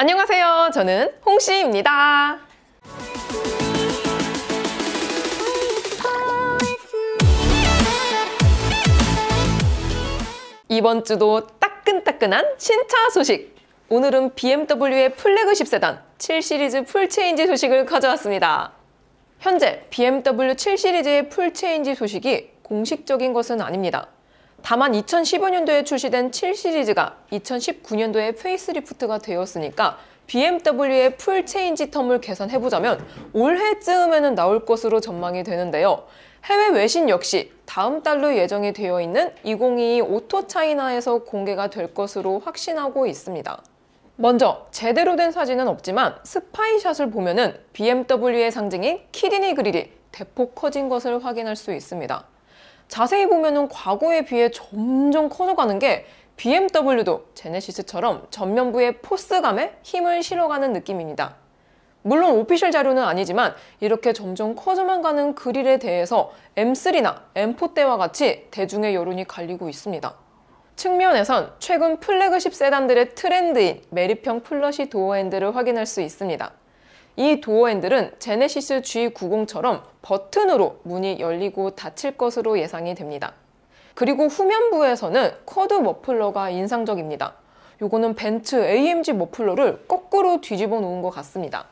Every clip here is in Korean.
안녕하세요. 저는 홍시입니다 이번 주도 따끈따끈한 신차 소식! 오늘은 BMW의 플래그십 세단 7시리즈 풀체인지 소식을 가져왔습니다. 현재 BMW 7시리즈의 풀체인지 소식이 공식적인 것은 아닙니다. 다만 2015년도에 출시된 7 시리즈가 2019년도에 페이스리프트가 되었으니까 BMW의 풀 체인지 텀을 계산해보자면 올해쯤에는 나올 것으로 전망이 되는데요. 해외 외신 역시 다음 달로 예정이 되어 있는 2022 오토 차이나에서 공개가 될 것으로 확신하고 있습니다. 먼저 제대로 된 사진은 없지만 스파이샷을 보면 BMW의 상징인 키리니 그릴이 대폭 커진 것을 확인할 수 있습니다. 자세히 보면 과거에 비해 점점 커져가는 게 BMW도 제네시스처럼 전면부의 포스감에 힘을 실어가는 느낌입니다. 물론 오피셜 자료는 아니지만 이렇게 점점 커져만 가는 그릴에 대해서 M3나 M4 때와 같이 대중의 여론이 갈리고 있습니다. 측면에선 최근 플래그십 세단들의 트렌드인 메리평 플러시 도어 핸들을 확인할 수 있습니다. 이 도어핸들은 제네시스 G90처럼 버튼으로 문이 열리고 닫힐 것으로 예상이 됩니다. 그리고 후면부에서는 쿼드 머플러가 인상적입니다. 요거는 벤츠 AMG 머플러를 거꾸로 뒤집어 놓은 것 같습니다.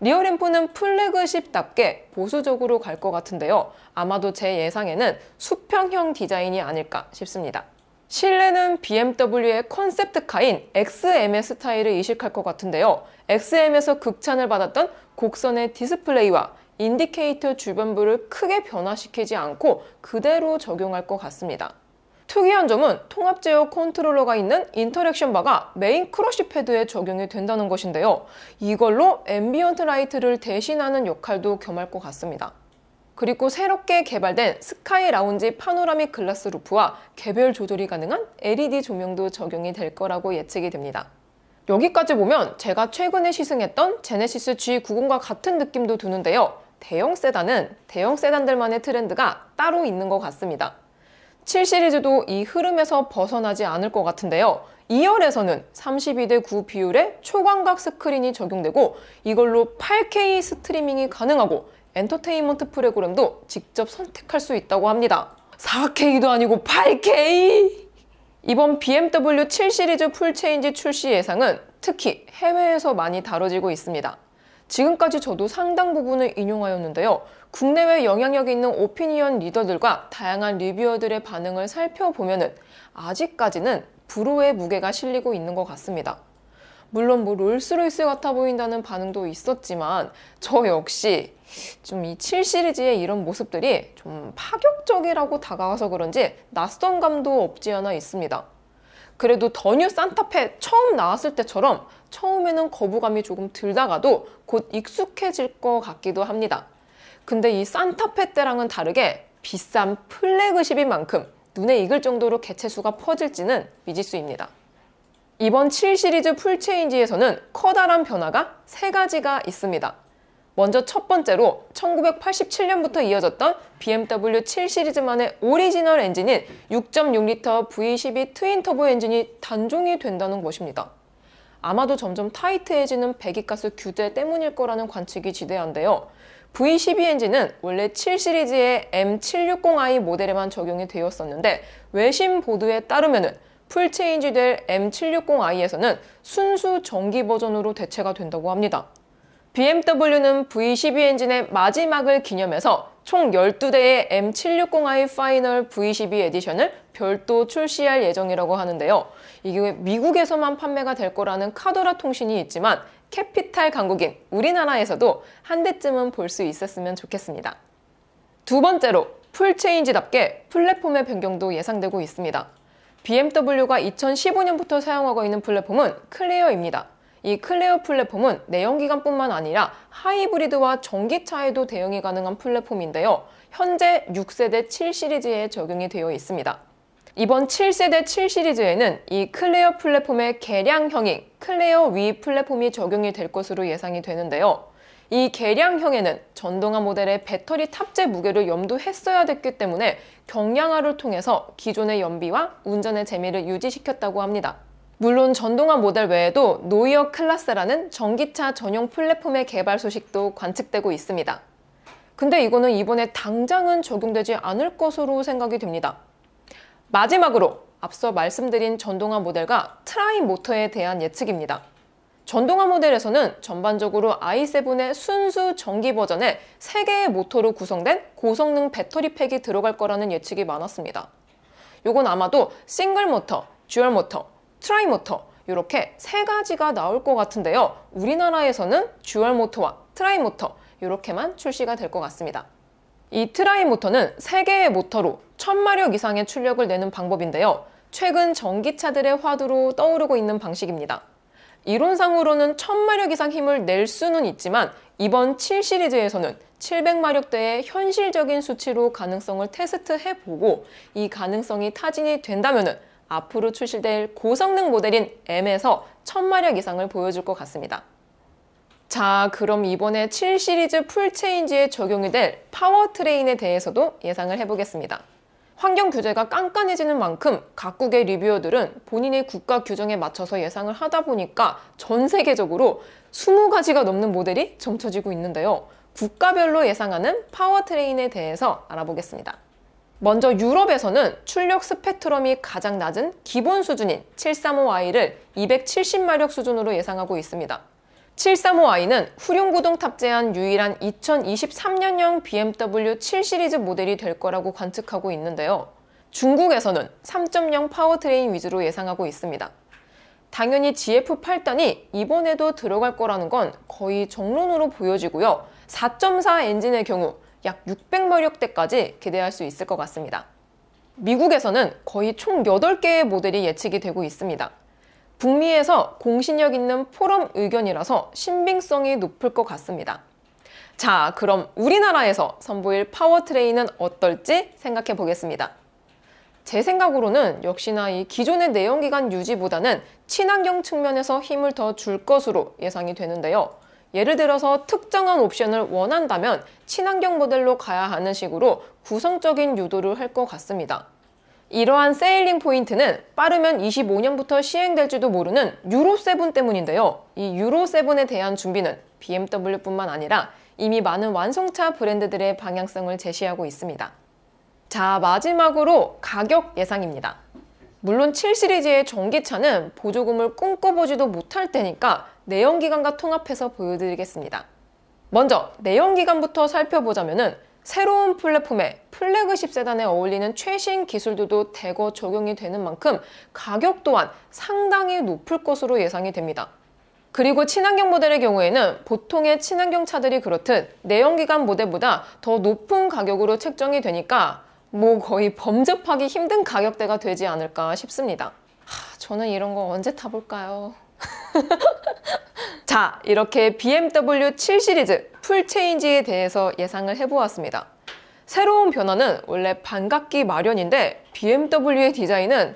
리어 램프는 플래그십답게 보수적으로 갈 것 같은데요. 아마도 제 예상에는 수평형 디자인이 아닐까 싶습니다. 실내는 BMW의 컨셉트카인 XM의 스타일을 이식할 것 같은데요. XM에서 극찬을 받았던 곡선의 디스플레이와 인디케이터 주변부를 크게 변화시키지 않고 그대로 적용할 것 같습니다. 특이한 점은 통합 제어 컨트롤러가 있는 인터랙션 바가 메인 크러쉬 패드에 적용이 된다는 것인데요. 이걸로 앰비언트 라이트를 대신하는 역할도 겸할 것 같습니다. 그리고 새롭게 개발된 스카이 라운지 파노라믹 글라스 루프와 개별 조절이 가능한 LED 조명도 적용이 될 거라고 예측이 됩니다. 여기까지 보면 제가 최근에 시승했던 제네시스 G90과 같은 느낌도 드는데요. 대형 세단은 대형 세단들만의 트렌드가 따로 있는 것 같습니다. 7 시리즈도 이 흐름에서 벗어나지 않을 것 같은데요. 2열에서는 32대 9 비율의 초광각 스크린이 적용되고 이걸로 8K 스트리밍이 가능하고 엔터테인먼트 프로그램도 직접 선택할 수 있다고 합니다. 4K도 아니고 8K! 이번 BMW 7 시리즈 풀체인지 출시 예상은 특히 해외에서 많이 다뤄지고 있습니다. 지금까지 저도 상당 부분을 인용하였는데요. 국내외 영향력 있는 오피니언 리더들과 다양한 리뷰어들의 반응을 살펴보면 아직까지는 불호의 무게가 실리고 있는 것 같습니다. 물론 뭐 롤스로이스 같아 보인다는 반응도 있었지만 저 역시 좀 이 7 시리즈의 이런 모습들이 좀 파격적이라고 다가와서 그런지 낯선 감도 없지 않아 있습니다. 그래도 더뉴 산타페 처음 나왔을 때처럼 처음에는 거부감이 조금 들다가도 곧 익숙해질 것 같기도 합니다. 근데 이 산타페 때랑은 다르게 비싼 플래그십인 만큼 눈에 익을 정도로 개체수가 퍼질지는 미지수입니다. 이번 7시리즈 풀체인지에서는 커다란 변화가 세가지가 있습니다. 먼저 첫 번째로 1987년부터 이어졌던 BMW 7 시리즈만의 오리지널 엔진인 6.6L V12 트윈 터보 엔진이 단종이 된다는 것입니다. 아마도 점점 타이트해지는 배기가스 규제 때문일 거라는 관측이 지대한데요. V12 엔진은 원래 7 시리즈의 M760i 모델에만 적용이 되었었는데 외신 보도에 따르면은 풀체인지될 M760i에서는 순수 전기 버전으로 대체가 된다고 합니다. BMW는 V12 엔진의 마지막을 기념해서 총 12대의 M760i 파이널 V12 에디션을 별도 출시할 예정이라고 하는데요. 이게 미국에서만 판매가 될 거라는 카더라 통신이 있지만 캐피탈 강국인 우리나라에서도 한 대쯤은 볼 수 있었으면 좋겠습니다. 두 번째로 풀체인지답게 플랫폼의 변경도 예상되고 있습니다. BMW가 2015년부터 사용하고 있는 플랫폼은 클레어입니다. 이 클레어 플랫폼은 내연기관뿐만 아니라 하이브리드와 전기차에도 대응이 가능한 플랫폼인데요. 현재 6세대 7 시리즈에 적용이 되어 있습니다. 이번 7세대 7 시리즈에는 이 클레어 플랫폼의 개량형인 클레어 위 플랫폼이 적용이 될 것으로 예상이 되는데요. 이계량형에는 전동화 모델의 배터리 탑재 무게를 염두했어야 됐기 때문에 경량화를 통해서 기존의 연비와 운전의 재미를 유지시켰다고 합니다. 물론 전동화 모델 외에도 노이어 클라스라는 전기차 전용 플랫폼의 개발 소식도 관측되고 있습니다. 근데 이거는 이번에 당장은 적용되지 않을 것으로 생각이 됩니다. 마지막으로 앞서 말씀드린 전동화 모델과 트라이 모터에 대한 예측입니다. 전동화 모델에서는 전반적으로 i7의 순수 전기 버전에 3개의 모터로 구성된 고성능 배터리 팩이 들어갈 거라는 예측이 많았습니다. 이건 아마도 싱글 모터, 듀얼 모터, 트라이 모터 이렇게 3 가지가 나올 것 같은데요. 우리나라에서는 듀얼 모터와 트라이 모터 이렇게만 출시가 될 것 같습니다. 이 트라이 모터는 3개의 모터로 1000마력 이상의 출력을 내는 방법인데요. 최근 전기차들의 화두로 떠오르고 있는 방식입니다. 이론상으로는 1000마력 이상 힘을 낼 수는 있지만 이번 7 시리즈에서는 700마력대의 현실적인 수치로 가능성을 테스트해보고 이 가능성이 타진이 된다면 앞으로 출시될 고성능 모델인 M에서 1000마력 이상을 보여줄 것 같습니다. 자, 그럼 이번에 7 시리즈 풀체인지에 적용이 될 파워트레인에 대해서도 예상을 해보겠습니다. 환경 규제가 깐깐해지는 만큼 각국의 리뷰어들은 본인의 국가 규정에 맞춰서 예상을 하다 보니까 전 세계적으로 20가지가 넘는 모델이 점쳐지고 있는데요. 국가별로 예상하는 파워트레인에 대해서 알아보겠습니다. 먼저 유럽에서는 출력 스펙트럼이 가장 낮은 기본 수준인 735i를 270마력 수준으로 예상하고 있습니다. 735i는 후륜구동 탑재한 유일한 2023년형 BMW 7 시리즈 모델이 될 거라고 관측하고 있는데요. 중국에서는 3.0 파워트레인 위주로 예상하고 있습니다. 당연히 GF8단이 이번에도 들어갈 거라는 건 거의 정론으로 보여지고요. 4.4 엔진의 경우 약 600마력대까지 기대할 수 있을 것 같습니다. 미국에서는 거의 총 8개의 모델이 예측이 되고 있습니다. 북미에서 공신력 있는 포럼 의견이라서 신빙성이 높을 것 같습니다. 자, 그럼 우리나라에서 선보일 파워트레인은 어떨지 생각해 보겠습니다. 제 생각으로는 역시나 이 기존의 내연기관 유지보다는 친환경 측면에서 힘을 더 줄 것으로 예상이 되는데요. 예를 들어서 특정한 옵션을 원한다면 친환경 모델로 가야 하는 식으로 구성적인 유도를 할 것 같습니다. 이러한 세일링 포인트는 빠르면 25년부터 시행될지도 모르는 유로 세븐 때문인데요. 이 유로 세븐에 대한 준비는 BMW뿐만 아니라 이미 많은 완성차 브랜드들의 방향성을 제시하고 있습니다. 자, 마지막으로 가격 예상입니다. 물론 7시리즈의 전기차는 보조금을 꿈꿔보지도 못할 테니까 내연기관과 통합해서 보여드리겠습니다. 먼저 내연기관부터 살펴보자면 은 새로운 플랫폼에 플래그십 세단에 어울리는 최신 기술들도 대거 적용이 되는 만큼 가격 또한 상당히 높을 것으로 예상이 됩니다. 그리고 친환경 모델의 경우에는 보통의 친환경 차들이 그렇듯 내연기관 모델보다 더 높은 가격으로 책정이 되니까 뭐 거의 범접하기 힘든 가격대가 되지 않을까 싶습니다. 하, 저는 이런 거 언제 타볼까요? 자, 이렇게 BMW 7 시리즈 풀체인지에 대해서 예상을 해보았습니다. 새로운 변화는 원래 반갑기 마련인데 BMW의 디자인은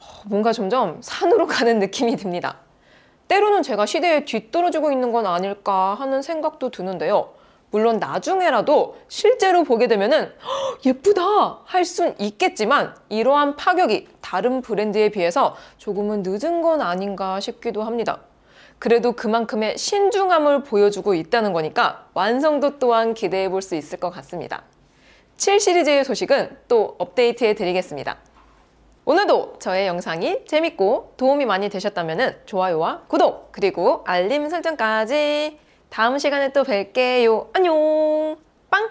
어, 뭔가 점점 산으로 가는 느낌이 듭니다. 때로는 제가 시대에 뒤떨어지고 있는 건 아닐까 하는 생각도 드는데요. 물론 나중에라도 실제로 보게 되면은 어, 예쁘다 할 순 있겠지만 이러한 파격이 다른 브랜드에 비해서 조금은 늦은 건 아닌가 싶기도 합니다. 그래도 그만큼의 신중함을 보여주고 있다는 거니까 완성도 또한 기대해 볼 수 있을 것 같습니다. 7 시리즈의 소식은 또 업데이트해 드리겠습니다. 오늘도 저의 영상이 재밌고 도움이 많이 되셨다면 좋아요와 구독 그리고 알림 설정까지 다음 시간에 또 뵐게요. 안녕 빵!